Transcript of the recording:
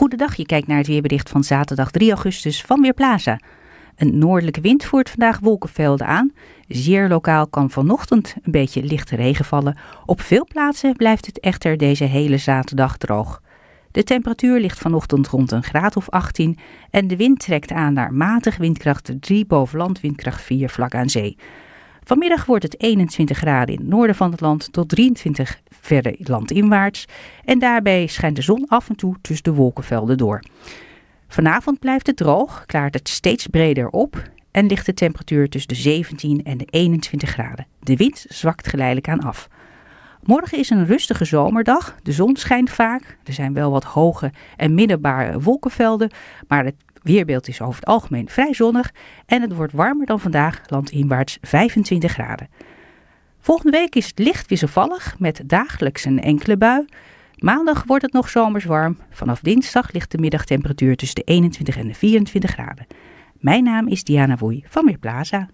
Goedendag, je kijkt naar het weerbericht van zaterdag 3 augustus van Weerplaza. Een noordelijke wind voert vandaag wolkenvelden aan. Zeer lokaal kan vanochtend een beetje lichte regen vallen. Op veel plaatsen blijft het echter deze hele zaterdag droog. De temperatuur ligt vanochtend rond een graad of 18 en de wind trekt aan naar matig windkracht 3 boven land, windkracht 4 vlak aan zee. Vanmiddag wordt het 21 graden in het noorden van het land tot 23 verder landinwaarts. En daarbij schijnt de zon af en toe tussen de wolkenvelden door. Vanavond blijft het droog, klaart het steeds breder op en ligt de temperatuur tussen de 17 en de 21 graden. De wind zwakt geleidelijk aan af. Morgen is een rustige zomerdag. De zon schijnt vaak. Er zijn wel wat hoge en middelbare wolkenvelden. Maar de weerbeeld is over het algemeen vrij zonnig en het wordt warmer dan vandaag, landinwaarts 25 graden. Volgende week is het licht wisselvallig met dagelijks een enkele bui. Maandag wordt het nog zomers warm. Vanaf dinsdag ligt de middagtemperatuur tussen de 21 en de 24 graden. Mijn naam is Diana Woei van Weerplaza.